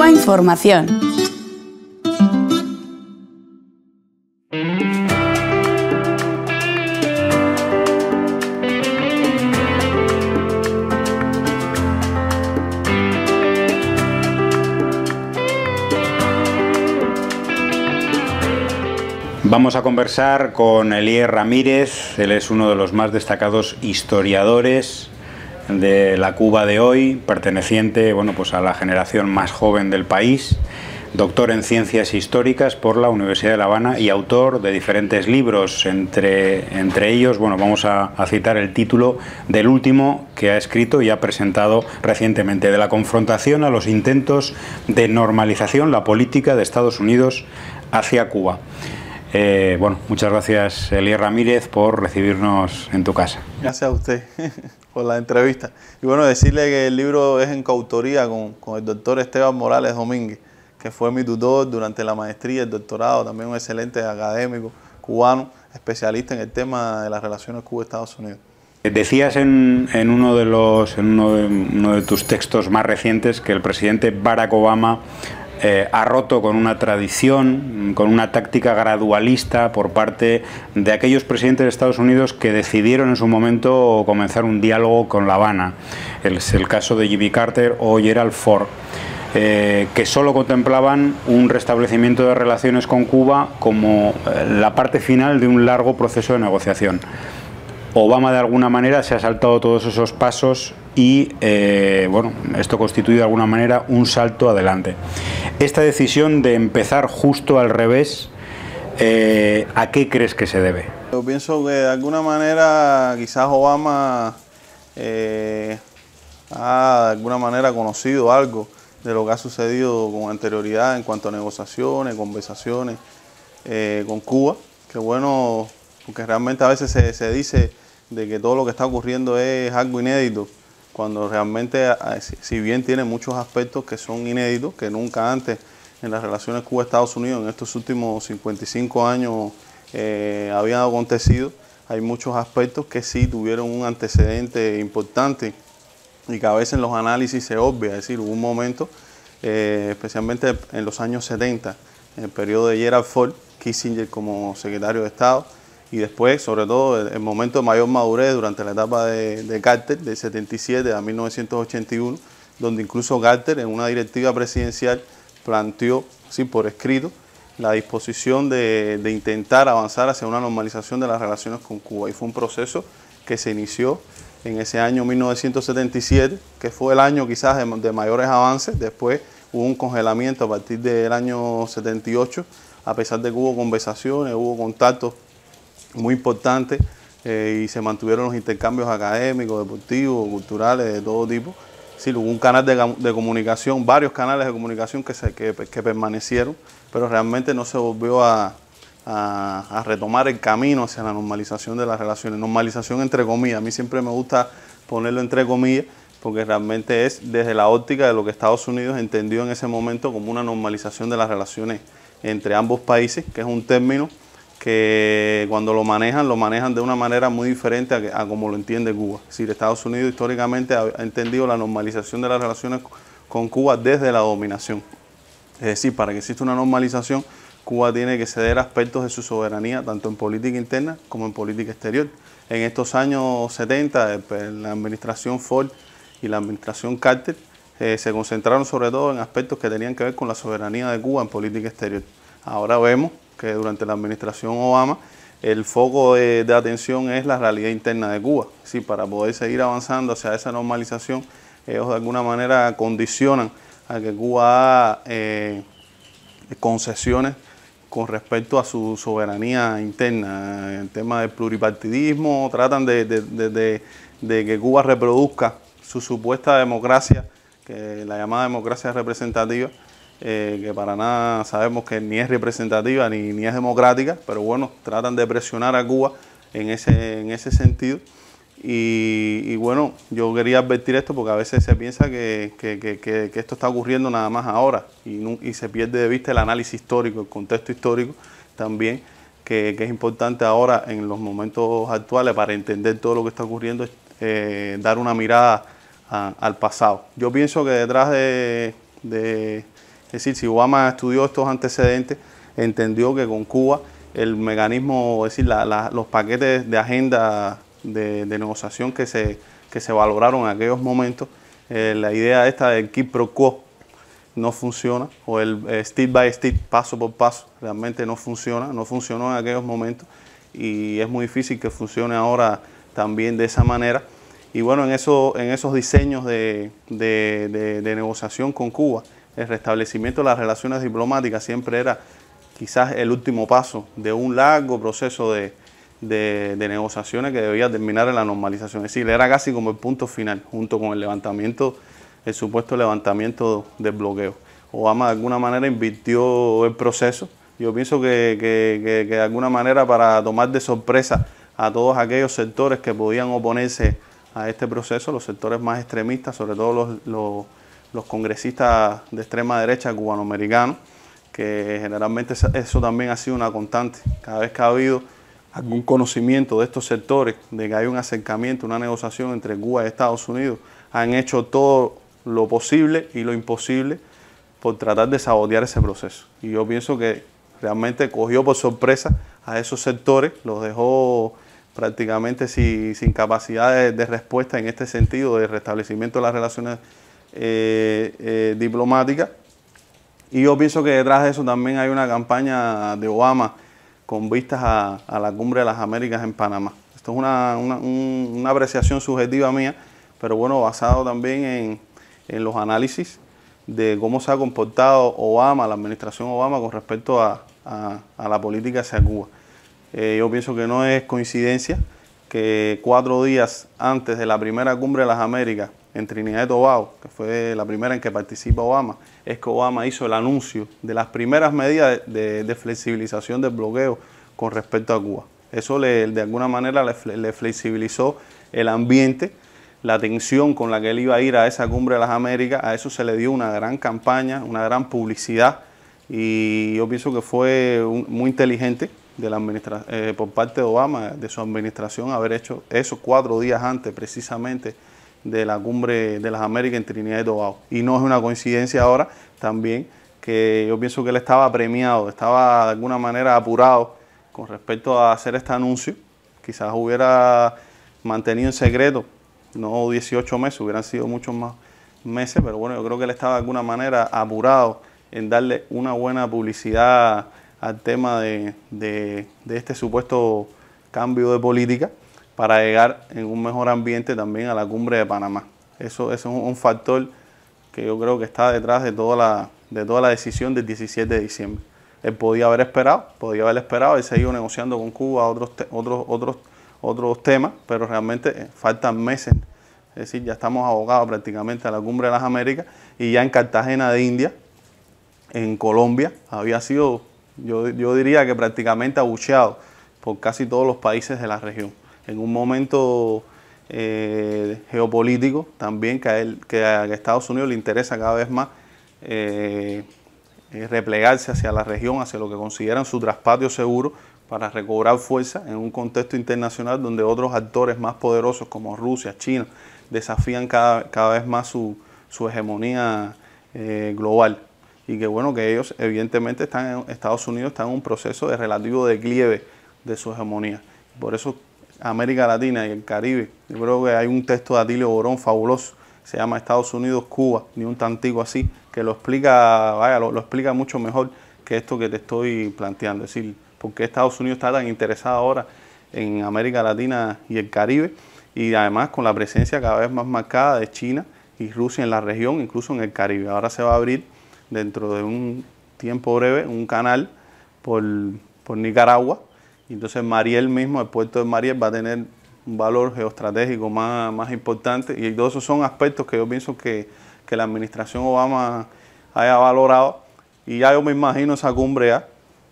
Información. Vamos a conversar con Elie Ramírez, él es uno de los más destacados historiadores de la Cuba de hoy, perteneciente bueno, pues a la generación más joven del país, doctor en Ciencias Históricas por la Universidad de La Habana y autor de diferentes libros, entre, ellos bueno, vamos a, citar el título del último que ha escrito y ha presentado recientemente, de la confrontación a los intentos de normalización, la política de Estados Unidos hacia Cuba. Eh, bueno, muchas gracias, Eli Ramírez, por recibirnos en tu casa. Gracias a usted. por la entrevista. Y bueno, decirle que el libro es en coautoría con, el doctor Esteban Morales Domínguez, que fue mi tutor durante la maestría, el doctorado, también un excelente académico cubano, especialista en el tema de las relaciones Cuba-Estados Unidos. Decías en, uno de los uno de tus textos más recientes que el presidente Barack Obama eh, ha roto con una tradición, con una táctica gradualista por parte de aquellos presidentes de Estados Unidos que decidieron en su momento comenzar un diálogo con La Habana. Es el caso de Jimmy Carter o Gerald Ford. Eh, que solo contemplaban un restablecimiento de relaciones con Cuba como eh, la parte final de un largo proceso de negociación. Obama de alguna manera se ha saltado todos esos pasos y eh, bueno, esto constituye de alguna manera un salto adelante. Esta decisión de empezar justo al revés, eh, ¿a qué crees que se debe? Yo pienso que de alguna manera quizás Obama eh, ha de alguna manera conocido algo de lo que ha sucedido con anterioridad en cuanto a negociaciones, conversaciones con Cuba, que bueno, porque realmente a veces se, se dice de que todo lo que está ocurriendo es algo inédito, cuando realmente, ah, ah, si bien tiene muchos aspectos que son inéditos, que nunca antes en las relaciones Cuba-Estados Unidos en estos últimos 55 años eh, habían acontecido, hay muchos aspectos que sí tuvieron un antecedente importante y que a veces en los análisis se obvia, es decir, hubo un momento, eh, especialmente en los años 70, en el periodo de Gerald Ford, Kissinger como secretario de Estado, y después, sobre todo, el, momento de mayor madurez durante la etapa de, de Carter, de 77 a 1981, donde incluso Carter, en una directiva presidencial, planteó, sí, por escrito, la disposición de, intentar avanzar hacia una normalización de las relaciones con Cuba. Y fue un proceso que se inició en ese año 1977, que fue el año quizás de, de mayores avances. Después hubo un congelamiento a partir del año 78, a pesar de que hubo conversaciones, hubo contactos muy importante eh, y se mantuvieron los intercambios académicos, deportivos, culturales, de todo tipo. hubo un canal de, comunicación, varios canales de comunicación que, se, permanecieron, pero realmente no se volvió a, retomar el camino hacia la normalización de las relaciones. Normalización entre comillas, a mí siempre me gusta ponerlo entre comillas, porque realmente es desde la óptica de lo que Estados Unidos entendió en ese momento como una normalización de las relaciones entre ambos países, que es un término que cuando lo manejan, lo manejan de una manera muy diferente a, como lo entiende Cuba. Es decir, Estados Unidos históricamente ha, entendido la normalización de las relaciones con Cuba desde la dominación. Es decir, para que exista una normalización, Cuba tiene que ceder aspectos de su soberanía, tanto en política interna como en política exterior. En estos años 70, eh, pues, la administración Ford y la administración Carter eh, se concentraron sobre todo en aspectos que tenían que ver con la soberanía de Cuba en política exterior. Ahora vemos que durante la administración Obama el foco de, atención es la realidad interna de Cuba. Sí, para poder seguir avanzando hacia esa normalización, ellos de alguna manera condicionan a que Cuba haga eh, concesiones con respecto a su soberanía interna, el tema de pluripartidismo, tratan de, de que Cuba reproduzca su supuesta democracia, que la llamada democracia representativa, eh, que para nada sabemos que ni es representativa ni, ni es democrática, pero bueno, tratan de presionar a Cuba en ese, en ese sentido. Y, bueno, yo quería advertir esto porque a veces se piensa que, esto está ocurriendo nada más ahora y, y, se pierde de vista el análisis histórico, el contexto histórico también, que, es importante ahora en los momentos actuales para entender todo lo que está ocurriendo, eh, dar una mirada al pasado. Yo pienso que detrás de, es decir, si Obama estudió estos antecedentes, entendió que con Cuba el mecanismo, es decir, los paquetes de agenda de, negociación que se, que se valoraron en aquellos momentos, eh, la idea esta del quid pro quo no funciona, o el eh, step by step, paso por paso, realmente no funciona, no funcionó en aquellos momentos y es muy difícil que funcione ahora también de esa manera. Y bueno, en, en esos diseños de, de negociación con Cuba, el restablecimiento de las relaciones diplomáticas siempre era quizás el último paso de un largo proceso de, negociaciones que debía terminar en la normalización. Es decir, era casi como el punto final, junto con el levantamiento, el supuesto levantamiento del bloqueo. Obama de alguna manera invirtió el proceso. Yo pienso que, de alguna manera para tomar de sorpresa a todos aquellos sectores que podían oponerse a este proceso, los sectores más extremistas, sobre todo los los congresistas de extrema derecha cubanoamericanos, que generalmente eso también ha sido una constante. Cada vez que ha habido algún conocimiento de estos sectores, de que hay un acercamiento, una negociación entre Cuba y Estados Unidos, han hecho todo lo posible y lo imposible por tratar de sabotear ese proceso. Y yo pienso que realmente cogió por sorpresa a esos sectores, los dejó prácticamente sin, capacidad de, de respuesta en este sentido de restablecimiento de las relaciones eh, eh, diplomática. Y yo pienso que detrás de eso también hay una campaña de Obama con vistas a, la cumbre de las Américas en Panamá. Esto es una, apreciación subjetiva mía, pero bueno, basado también en, los análisis de cómo se ha comportado Obama, la administración Obama con respecto a, a, la política hacia Cuba. Eh, yo pienso que no es coincidencia que cuatro días antes de la primera cumbre de las Américas en Trinidad y Tobago, que fue la primera en que participa Obama, es que Obama hizo el anuncio de las primeras medidas de, flexibilización del bloqueo con respecto a Cuba. Eso le, de alguna manera le, flexibilizó el ambiente, la tensión con la que él iba a ir a esa cumbre de las Américas, a eso se le dio una gran campaña, una gran publicidad y yo pienso que fue muy inteligente de la eh, por parte de Obama, de su administración, haber hecho eso cuatro días antes precisamente de la cumbre de las Américas en Trinidad y Tobago. Y no es una coincidencia ahora también que yo pienso que él estaba premiado, estaba de alguna manera apurado con respecto a hacer este anuncio. Quizás hubiera mantenido en secreto, no 18 meses, hubieran sido muchos más meses, pero bueno, yo creo que él estaba de alguna manera apurado en darle una buena publicidad al tema de, de, de este supuesto cambio de política para llegar en un mejor ambiente también a la cumbre de Panamá. Eso, es un, factor que yo creo que está detrás de toda la, de toda la decisión del 17 de diciembre. Él podía haber esperado, podía haber esperado, él ido negociando con Cuba otros, otros, otros, otros temas, pero realmente eh, faltan meses. Es decir, ya estamos abogados prácticamente a la cumbre de las Américas y ya en Cartagena de India, en Colombia, había sido, yo diría que prácticamente abucheado por casi todos los países de la región en un momento eh, geopolítico también, que a, Estados Unidos le interesa cada vez más eh, eh, replegarse hacia la región, hacia lo que consideran su traspatio seguro para recobrar fuerza en un contexto internacional donde otros actores más poderosos como Rusia, China, desafían cada, cada vez más su, su hegemonía global. Y que bueno, que ellos evidentemente están Estados Unidos está en un proceso de relativo declive de su hegemonía. Por eso América Latina y el Caribe. Yo creo que hay un texto de Atilio Borón fabuloso, se llama Estados Unidos, Cuba, ni un tantico así, que lo explica, vaya, lo, explica mucho mejor que esto que te estoy planteando. Es decir, por qué Estados Unidos está tan interesado ahora en América Latina y el Caribe, y además con la presencia cada vez más marcada de China y Rusia en la región, incluso en el Caribe. Ahora se va a abrir dentro de un tiempo breve un canal por, por Nicaragua, entonces Mariel mismo, el puerto de Mariel va a tener un valor geoestratégico más, importante y todos esos son aspectos que yo pienso que, la administración Obama haya valorado y ya yo me imagino esa cumbre ya, ¿ah?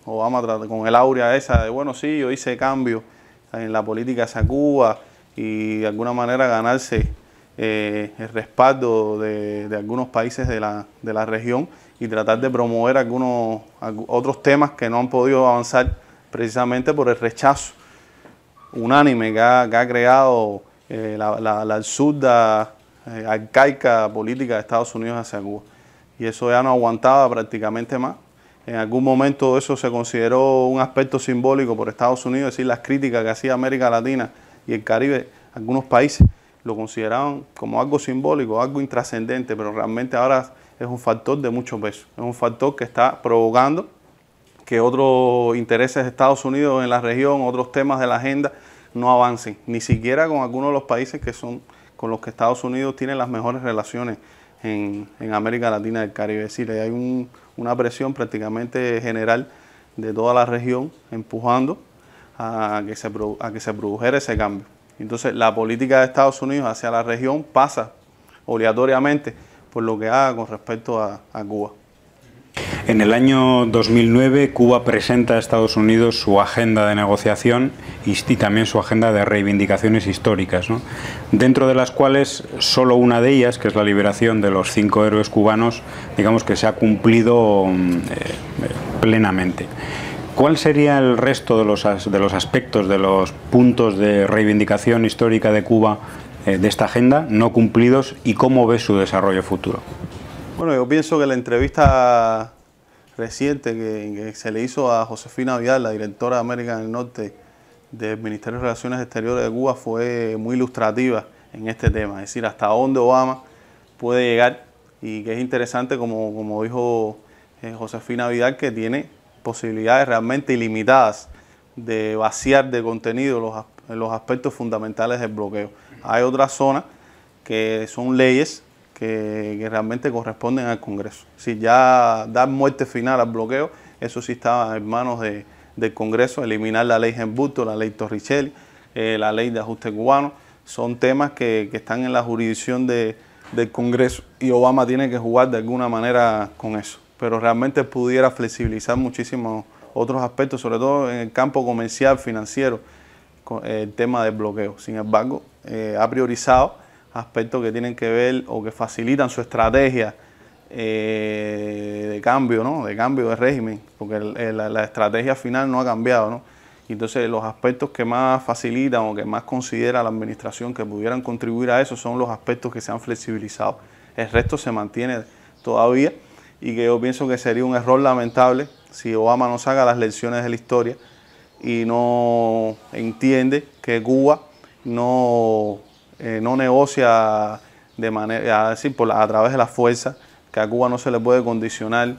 Obama con el áurea esa de, bueno, sí, yo hice cambio en la política hacia Cuba y de alguna manera ganarse eh, el respaldo de, algunos países de la, de la, región y tratar de promover algunos otros temas que no han podido avanzar precisamente por el rechazo unánime que ha, creado eh, la, la, absurda, eh, arcaica política de Estados Unidos hacia Cuba. Y eso ya no aguantaba prácticamente más. En algún momento eso se consideró un aspecto simbólico por Estados Unidos, es decir, las críticas que hacía América Latina y el Caribe, algunos países lo consideraban como algo simbólico, algo intrascendente, pero realmente ahora es un factor de mucho peso, es un factor que está provocando que otros intereses de Estados Unidos en la región, otros temas de la agenda, no avancen, ni siquiera con algunos de los países que son con los que Estados Unidos tiene las mejores relaciones en, América Latina y el Caribe. Es decir, hay una presión prácticamente general de toda la región empujando a que se, que se produjera ese cambio. Entonces, la política de Estados Unidos hacia la región pasa obligatoriamente por lo que haga con respecto a Cuba. En el año 2009, Cuba presenta a Estados Unidos su agenda de negociación y, también su agenda de reivindicaciones históricas, dentro de las cuales solo una de ellas, que es la liberación de los cinco héroes cubanos, digamos que se ha cumplido mm, eh, plenamente. ¿Cuál sería el resto de los, de los aspectos, de los puntos de reivindicación histórica de Cuba eh, de esta agenda no cumplidos y cómo ve su desarrollo futuro? Bueno, yo pienso que la entrevista reciente que, se le hizo a Josefina Vidal, la directora de América del Norte del Ministerio de Relaciones Exteriores de Cuba, fue muy ilustrativa en este tema, es decir, hasta dónde Obama puede llegar y que es interesante, como, dijo eh, Josefina Vidal, que tiene posibilidades realmente ilimitadas de vaciar de contenido los, los aspectos fundamentales del bloqueo. Hay otras zonas que son leyes que, realmente corresponden al Congreso. Si ya dar muerte final al bloqueo, eso sí estaba en manos del Congreso, eliminar la ley Gembuto, la ley Torricelli, eh, la ley de ajuste cubano, son temas que, están en la jurisdicción del Congreso y Obama tiene que jugar de alguna manera con eso. Pero realmente pudiera flexibilizar muchísimos otros aspectos, sobre todo en el campo comercial, financiero, el tema del bloqueo. Sin embargo, eh, ha priorizado aspectos que tienen que ver o que facilitan su estrategia eh, de cambio, ¿no? De cambio de régimen, porque la, estrategia final no ha cambiado, ¿no? Entonces los aspectos que más facilitan o que más considera la administración que pudieran contribuir a eso son los aspectos que se han flexibilizado. El resto se mantiene todavía y que yo pienso que sería un error lamentable si Obama no saca las lecciones de la historia y no entiende que Cuba no eh, no negocia de manera, a, a través de la fuerza, que a Cuba no se le puede condicionar,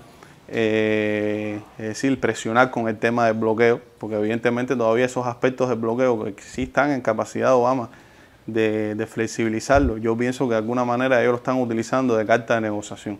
eh, es decir, presionar con el tema del bloqueo, porque evidentemente todavía esos aspectos del bloqueo que sí en capacidad de Obama de, de flexibilizarlo, yo pienso que de alguna manera ellos lo están utilizando de carta de negociación,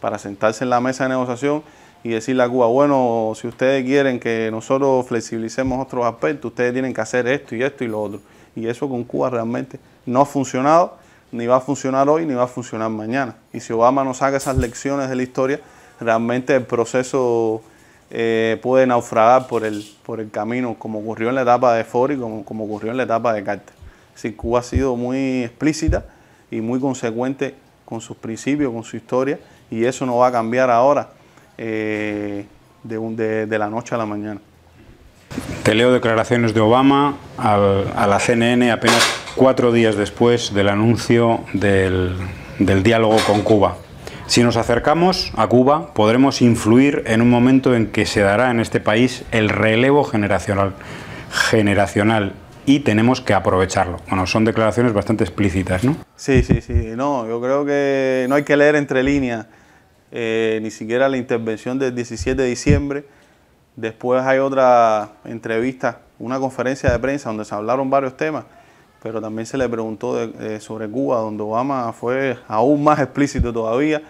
para sentarse en la mesa de negociación y decirle a Cuba, bueno, si ustedes quieren que nosotros flexibilicemos otros aspectos, ustedes tienen que hacer esto y esto y lo otro. Y eso con Cuba realmente no ha funcionado, ni va a funcionar hoy, ni va a funcionar mañana. Y si Obama no saca esas lecciones de la historia, realmente el proceso eh, puede naufragar por el, por el camino, como ocurrió en la etapa de Ford y como, ocurrió en la etapa de Carter. Si Cuba ha sido muy explícita y muy consecuente con sus principios, con su historia, y eso no va a cambiar ahora eh, de, un, de la noche a la mañana. Te leo declaraciones de Obama a la CNN apenas cuatro días después del anuncio del, diálogo con Cuba. Si nos acercamos a Cuba, podremos influir en un momento en que se dará en este país el relevo generacional, generacional y tenemos que aprovecharlo. Bueno, son declaraciones bastante explícitas, ¿no? Sí, sí, sí. No, yo creo que no hay que leer entre líneas eh, ni siquiera la intervención del 17 de diciembre Después hay otra entrevista, una conferencia de prensa donde se hablaron varios temas, pero también se le preguntó eh, sobre Cuba, donde Obama fue aún más explícito todavía.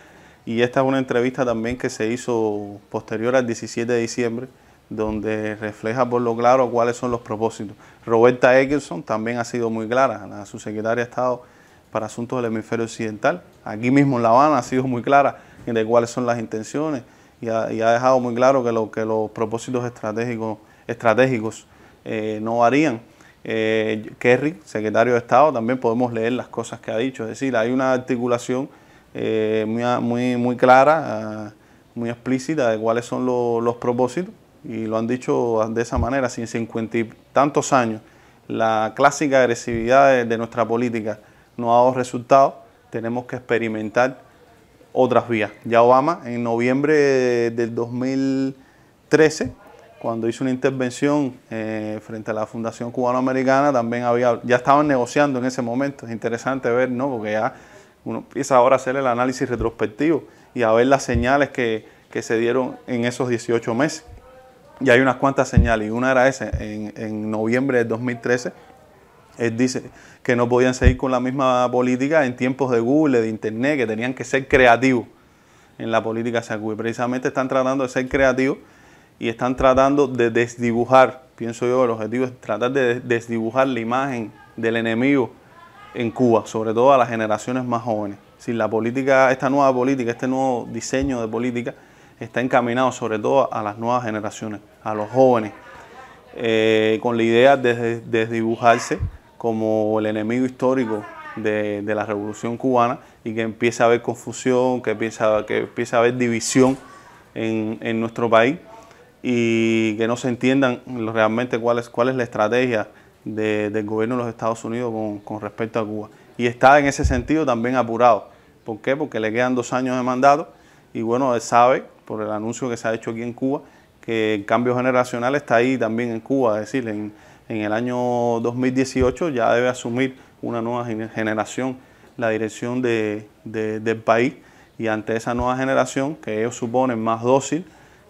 Y esta es una entrevista también que se hizo posterior al 17 de diciembre, donde refleja por lo claro cuáles son los propósitos. Roberta Eckerson también ha sido muy clara, la secretaria de Estado para Asuntos del Hemisferio Occidental. Aquí mismo en La Habana ha sido muy clara de cuáles son las intenciones y ha, dejado muy claro que, los propósitos estratégicos, eh, no varían. Eh, Kerry, secretario de Estado, también podemos leer las cosas que ha dicho. Es decir, hay una articulación eh, muy, muy, clara, ah, muy explícita de cuáles son los propósitos y lo han dicho de esa manera, sin cincuenta y tantos años. La clásica agresividad de, de nuestra política no ha dado resultados, tenemos que experimentar otras vías. Ya Obama en noviembre del 2013, cuando hizo una intervención eh, frente a la Fundación Cubanoamericana, también había, ya estaban negociando en ese momento. Es interesante ver, ¿no? Porque ya uno empieza ahora a hacer el análisis retrospectivo y a ver las señales que, que se dieron en esos 18 meses. Y hay unas cuantas señales, y una era esa, en, en noviembre del 2013 él dice que no podían seguir con la misma política en tiempos de Google, de Internet, que tenían que ser creativos en la política Cuba. Precisamente están tratando de ser creativos y están tratando de desdibujar, pienso yo, el objetivo es tratar de desdibujar la imagen del enemigo en Cuba, sobre todo a las generaciones más jóvenes. Si la política, esta nueva política, este nuevo diseño de política está encaminado sobre todo a las nuevas generaciones, a los jóvenes, eh, con la idea de desdibujarse como el enemigo histórico de, la revolución cubana y que empieza a haber confusión, que empiece a, que haber división en, nuestro país y que no se entiendan realmente cuál es, cuál es la estrategia del gobierno de los Estados Unidos con, con respecto a Cuba. Y está en ese sentido también apurado. ¿Por qué? Porque le quedan dos años de mandato y bueno, él sabe, por el anuncio que se ha hecho aquí en Cuba, que el cambio generacional está ahí también en Cuba, es decir, en, en el año 2018 ya debe asumir una nueva generación la dirección del país y ante esa nueva generación que ellos suponen más dócil,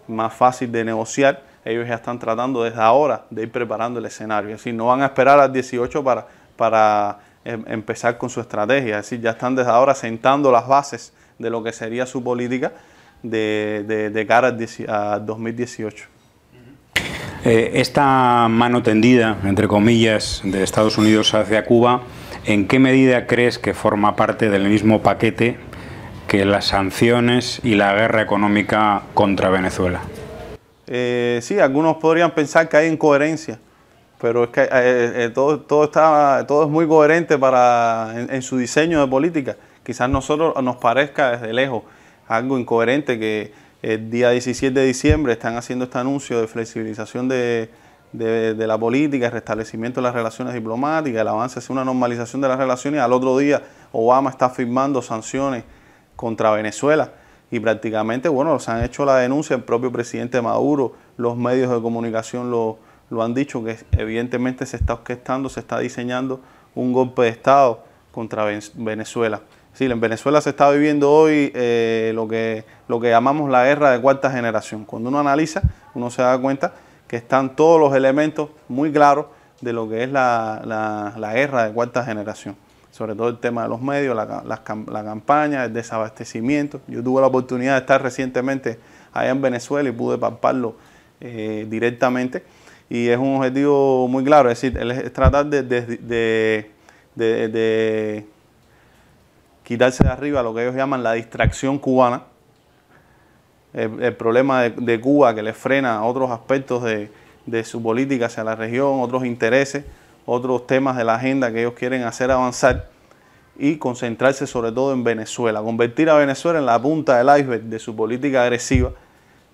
más fácil de negociar, ellos ya están tratando desde ahora de ir preparando el escenario. Es decir, no van a esperar al 18 para, para em, empezar con su estrategia. Es decir, ya están desde ahora sentando las bases de lo que sería su política de, de cara al 2018. Eh, esta mano tendida, entre comillas, de Estados Unidos hacia Cuba, ¿en qué medida crees que forma parte del mismo paquete que las sanciones y la guerra económica contra Venezuela? Eh, sí, algunos podrían pensar que hay incoherencia, pero es que eh, todo, todo, está, todo es muy coherente para, en, su diseño de política. Quizás nosotros nos parezca desde lejos algo incoherente que el día 17 de diciembre están haciendo este anuncio de flexibilización de, la política, el restablecimiento de las relaciones diplomáticas, el avance hacia una normalización de las relaciones. Al otro día Obama está firmando sanciones contra Venezuela y prácticamente, bueno, se han hecho la denuncia, el propio presidente Maduro, los medios de comunicación lo, lo han dicho, que evidentemente se está orquestando, se está diseñando un golpe de Estado contra Venezuela. Sí, en Venezuela se está viviendo hoy eh, lo, que, lo que llamamos la guerra de cuarta generación. Cuando uno analiza, uno se da cuenta que están todos los elementos muy claros de lo que es la, guerra de cuarta generación. Sobre todo el tema de los medios, la, campaña, el desabastecimiento. Yo tuve la oportunidad de estar recientemente allá en Venezuela y pude palparlo eh, directamente. Y es un objetivo muy claro, es decir, es tratar de quitarse de arriba lo que ellos llaman la distracción cubana, el, problema de, Cuba que le frena otros aspectos de, de su política hacia la región, otros intereses, otros temas de la agenda que ellos quieren hacer avanzar y concentrarse sobre todo en Venezuela, convertir a Venezuela en la punta del iceberg de su política agresiva.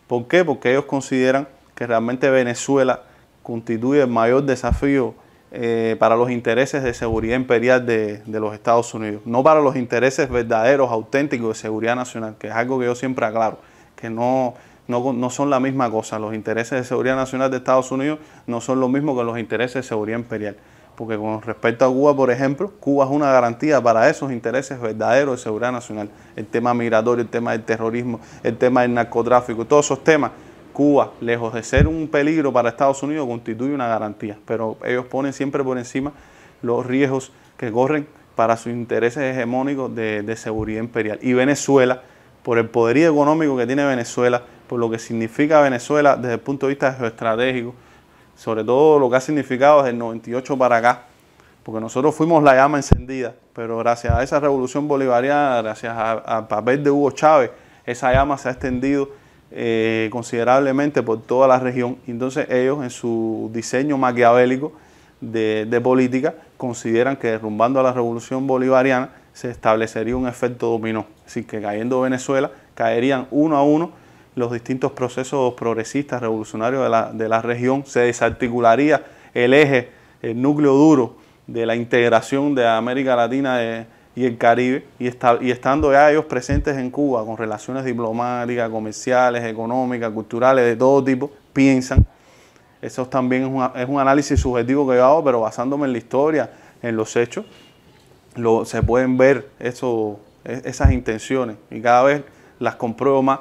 ¿Por qué? Porque ellos consideran que realmente Venezuela constituye el mayor desafío eh, para los intereses de seguridad imperial de, los Estados Unidos, no para los intereses verdaderos, auténticos de seguridad nacional, que es algo que yo siempre aclaro, que no, no, son la misma cosa. Los intereses de seguridad nacional de Estados Unidos no son lo mismo que los intereses de seguridad imperial. Porque con respecto a Cuba, por ejemplo, Cuba es una garantía para esos intereses verdaderos de seguridad nacional. El tema migratorio, el tema del terrorismo, el tema del narcotráfico, todos esos temas Cuba, lejos de ser un peligro para Estados Unidos, constituye una garantía, pero ellos ponen siempre por encima los riesgos que corren para sus intereses hegemónicos de, seguridad imperial. Y Venezuela, por el poderío económico que tiene Venezuela, por lo que significa Venezuela desde el punto de vista geoestratégico, sobre todo lo que ha significado desde el 98 para acá, porque nosotros fuimos la llama encendida, pero gracias a esa revolución bolivariana, gracias al papel de Hugo Chávez, esa llama se ha extendido eh, considerablemente por toda la región. Entonces ellos en su diseño maquiavélico de, política consideran que derrumbando a la revolución bolivariana se establecería un efecto dominó, es que cayendo Venezuela caerían uno a uno los distintos procesos progresistas, revolucionarios de la, de la región, se desarticularía el eje, el núcleo duro de la integración de América Latina de, y el Caribe, y, está, y estando ya ellos presentes en Cuba con relaciones diplomáticas, comerciales, económicas, culturales, de todo tipo, piensan. Eso también es un, análisis subjetivo que yo hago, pero basándome en la historia, en los hechos, lo, se pueden ver e, esas intenciones y cada vez las compruebo más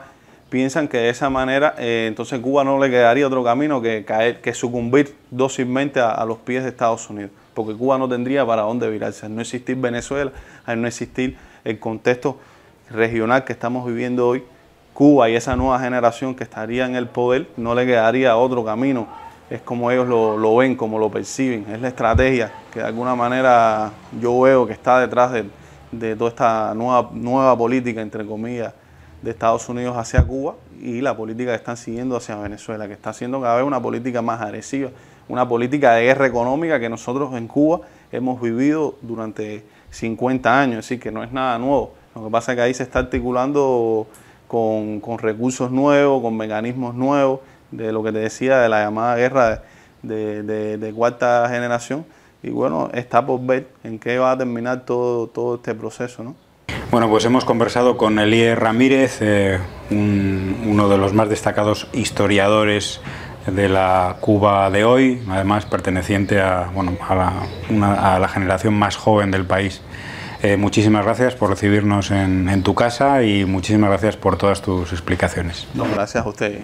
piensan que de esa manera eh, entonces Cuba no le quedaría otro camino que caer, que sucumbir dócilmente a, los pies de Estados Unidos, porque Cuba no tendría para dónde virarse, al no existir Venezuela, al no existir el contexto regional que estamos viviendo hoy, Cuba y esa nueva generación que estaría en el poder no le quedaría otro camino, es como ellos lo, ven, como lo perciben, es la estrategia que de alguna manera yo veo que está detrás de, toda esta nueva, nueva política, entre comillas, de Estados Unidos hacia Cuba y la política que están siguiendo hacia Venezuela, que está haciendo cada vez una política más agresiva, una política de guerra económica que nosotros en Cuba hemos vivido durante 50 años, es decir, que no es nada nuevo. Lo que pasa es que ahí se está articulando con, recursos nuevos, con mecanismos nuevos, de lo que te decía de la llamada guerra de, de cuarta generación. Y bueno, está por ver en qué va a terminar todo, todo este proceso, ¿no? Bueno, pues hemos conversado con Elie Ramírez, eh, uno de los más destacados historiadores de la Cuba de hoy, además perteneciente a, bueno, a, la, generación más joven del país. Eh, muchísimas gracias por recibirnos en, tu casa y muchísimas gracias por todas tus explicaciones. gracias a usted.